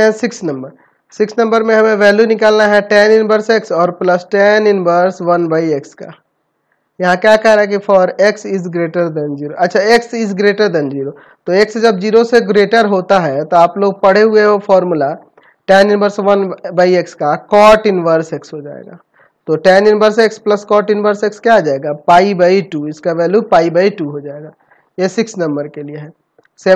हैं six number six number में हमें वैल्यू निकालना है टेन इनवर्स एक्स और plus tan inverse one by x का यहाँ क्या कह रहा है कि for x is greater than zero अच्छा x is greater than zero तो एक्स जब जीरो से ग्रेटर होता है तो आप लोग पढ़े हुए हो formula tan inverse one by x का कॉट इनवर्स एक्स हो जाएगा तो tan inverse x plus cot inverse x क्या आ जाएगा पाई बाई टू इसका वैल्यू पाई बाई टू हो जाएगा ये सिक्स नंबर के लिए है